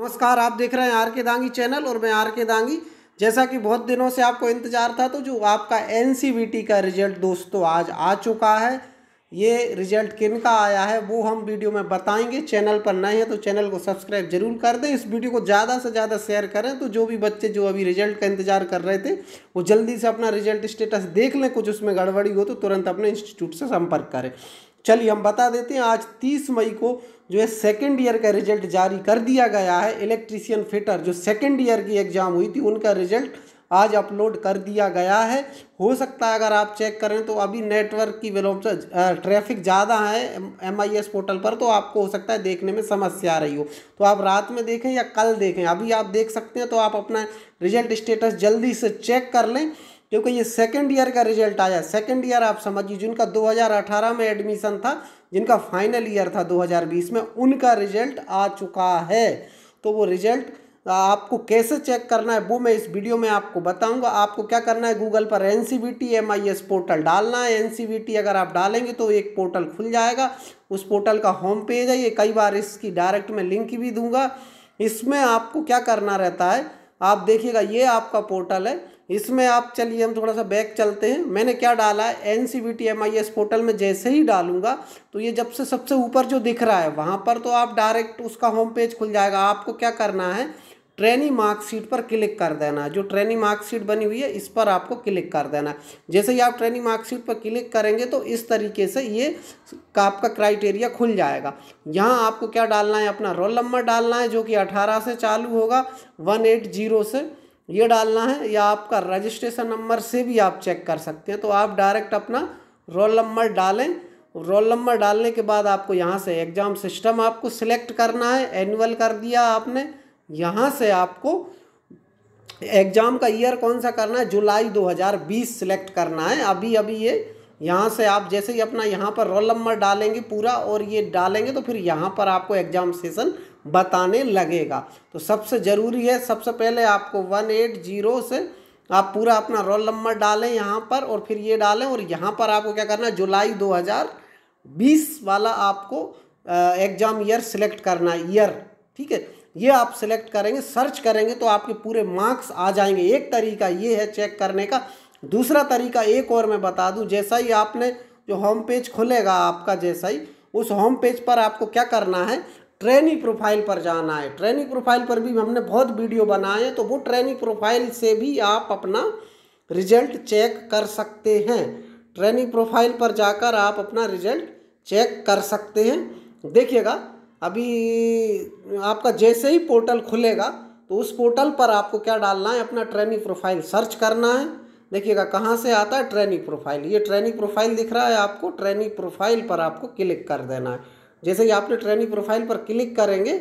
नमस्कार आप देख रहे हैं आर के दांगी चैनल और मैं आर के दांगी जैसा कि बहुत दिनों से आपको इंतजार था तो जो आपका एन का रिजल्ट दोस्तों आज आ चुका है ये रिजल्ट किन का आया है वो हम वीडियो में बताएंगे चैनल पर नए हैं तो चैनल को सब्सक्राइब जरूर कर दें इस वीडियो को ज़्यादा से ज़्यादा शेयर करें तो जो भी बच्चे जो अभी रिजल्ट का इंतजार कर रहे थे वो जल्दी से अपना रिजल्ट स्टेटस देख लें कुछ उसमें गड़बड़ी हो तो तुरंत अपने इंस्टीट्यूट से संपर्क करें चलिए हम बता देते हैं आज 30 मई को जो है सेकेंड ईयर का रिजल्ट जारी कर दिया गया है इलेक्ट्रीशियन फिटर जो सेकेंड ईयर की एग्ज़ाम हुई थी उनका रिजल्ट आज अपलोड कर दिया गया है हो सकता है अगर आप चेक करें तो अभी नेटवर्क की विलोम से ट्रैफिक ज़्यादा है एम आई एस पोर्टल पर तो आपको हो सकता है देखने में समस्या आ रही हो तो आप रात में देखें या कल देखें अभी आप देख सकते हैं तो आप अपना रिजल्ट स्टेटस जल्दी से चेक कर लें क्योंकि ये सेकेंड ईयर का रिजल्ट आया सेकेंड ईयर आप समझिए जिनका 2018 में एडमिशन था जिनका फाइनल ईयर था 2020 में उनका रिजल्ट आ चुका है तो वो रिजल्ट आपको कैसे चेक करना है वो मैं इस वीडियो में आपको बताऊंगा आपको क्या करना है गूगल पर N C B T M I S portal डालना है एन सी बी टी अगर आप डालेंगे तो एक पोर्टल खुल जाएगा उस पोर्टल का होम पेज है ये कई बार इसकी डायरेक्ट में लिंक भी दूंगा इसमें आपको क्या करना रहता है आप देखिएगा ये आपका पोर्टल है इसमें आप चलिए हम थोड़ा सा बैक चलते हैं मैंने क्या डाला है N C B T M I S portal में जैसे ही डालूंगा तो ये जब से सबसे ऊपर जो दिख रहा है वहाँ पर तो आप डायरेक्ट उसका होम पेज खुल जाएगा आपको क्या करना है ट्रेनी मार्कशीट पर क्लिक कर देना जो ट्रेनी मार्कशीट बनी हुई है इस पर आपको क्लिक कर देना जैसे ही आप ट्रेनिंग मार्कशीट पर क्लिक करेंगे तो इस तरीके से ये आपका क्राइटेरिया खुल जाएगा यहाँ आपको क्या डालना है अपना रोल नंबर डालना है जो कि अठारह से चालू होगा वन एट जीरो से ये डालना है या आपका रजिस्ट्रेशन नंबर से भी आप चेक कर सकते हैं तो आप डायरेक्ट अपना रोल नंबर डालें रोल नंबर डालने के बाद आपको यहाँ से एग्ज़ाम सिस्टम आपको सिलेक्ट करना है एनुअल कर दिया आपने यहाँ से आपको एग्ज़ाम का ईयर कौन सा करना है जुलाई 2020 सिलेक्ट करना है अभी अभी ये यहाँ से आप जैसे ही अपना यहाँ पर रोल नंबर डालेंगे पूरा और ये डालेंगे तो फिर यहाँ पर आपको एग्ज़ाम सेशन बताने लगेगा तो सबसे ज़रूरी है सबसे पहले आपको वन एट जीरो से आप पूरा अपना रोल नंबर डालें यहाँ पर और फिर ये डालें और यहाँ पर आपको क्या करना है जुलाई बीस वाला आपको एग्ज़ाम ईयर सिलेक्ट करना है ईयर ठीक है ये आप सिलेक्ट करेंगे सर्च करेंगे तो आपके पूरे मार्क्स आ जाएंगे एक तरीका ये है चेक करने का दूसरा तरीका एक और मैं बता दूं जैसा ही आपने जो होम पेज खुलेगा आपका जैसा ही उस होम पेज पर आपको क्या करना है ट्रेनिंग प्रोफाइल पर जाना है ट्रेनिंग प्रोफाइल पर भी हमने बहुत वीडियो बनाए हैं तो वो ट्रेनिंग प्रोफाइल से भी आप अपना रिजल्ट चेक कर सकते हैं ट्रेनिंग प्रोफाइल पर जाकर आप अपना रिजल्ट चेक कर सकते हैं देखिएगा अभी आपका जैसे ही पोर्टल खुलेगा तो उस पोर्टल पर आपको क्या डालना है अपना ट्रेनिंग प्रोफाइल सर्च करना है देखिएगा कहाँ से आता है ट्रेनिंग प्रोफाइल ये ट्रेनिंग प्रोफाइल दिख रहा है आपको ट्रेनिंग प्रोफाइल पर आपको क्लिक कर देना है जैसे ही आपने ट्रेनिंग प्रोफाइल पर क्लिक करेंगे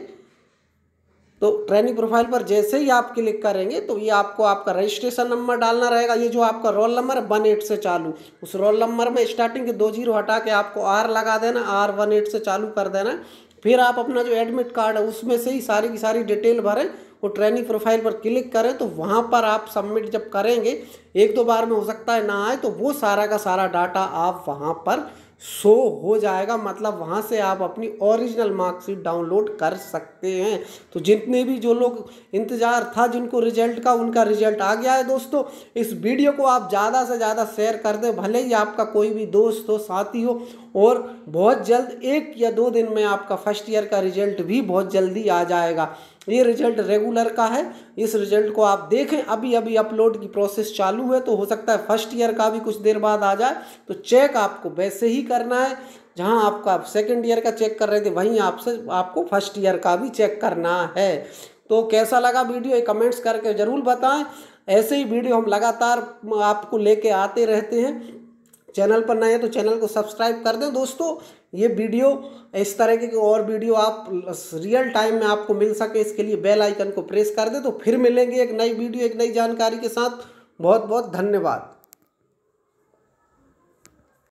तो ट्रेनिंग प्रोफाइल पर जैसे ही आप क्लिक करेंगे तो ये आपको आपका रजिस्ट्रेशन नंबर डालना रहेगा ये जो आपका रोल नंबर वन एट से चालू उस रोल नंबर में स्टार्टिंग के दो जीरो हटा के आपको आर लगा देना आर वन एट से चालू कर देना फिर आप अपना जो एडमिट कार्ड है उसमें से ही सारी की सारी डिटेल भरें वो ट्रेनिंग प्रोफाइल पर क्लिक करें तो वहाँ पर आप सबमिट जब करेंगे एक दो बार में हो सकता है ना आए तो वो सारा का सारा डाटा आप वहाँ पर शो हो जाएगा मतलब वहाँ से आप अपनी ओरिजिनल मार्कशीट डाउनलोड कर सकते हैं तो जितने भी जो लोग इंतज़ार था जिनको रिजल्ट का उनका रिजल्ट आ गया है दोस्तों इस वीडियो को आप ज़्यादा से ज़्यादा शेयर कर दें भले ही आपका कोई भी दोस्त हो साथी हो और बहुत जल्द एक या दो दिन में आपका फर्स्ट ईयर का रिजल्ट भी बहुत जल्दी आ जाएगा ये रिजल्ट रेगुलर का है इस रिजल्ट को आप देखें अभी अभी अपलोड की प्रोसेस चालू है तो हो सकता है फर्स्ट ईयर का भी कुछ देर बाद आ जाए तो चेक आपको वैसे ही करना है जहाँ आपका आप सेकेंड ईयर का चेक कर रहे थे वहीं आपसे आपको फर्स्ट ईयर का भी चेक करना है तो कैसा लगा वीडियो ये कमेंट्स करके ज़रूर बताएं ऐसे ही वीडियो हम लगातार आपको लेके आते रहते हैं चैनल पर नए हैं तो चैनल को सब्सक्राइब कर दें दोस्तों ये वीडियो इस तरह के और वीडियो आप रियल टाइम में आपको मिल सके इसके लिए बेल आइकन को प्रेस कर दें तो फिर मिलेंगे एक नई वीडियो एक नई जानकारी के साथ बहुत बहुत धन्यवाद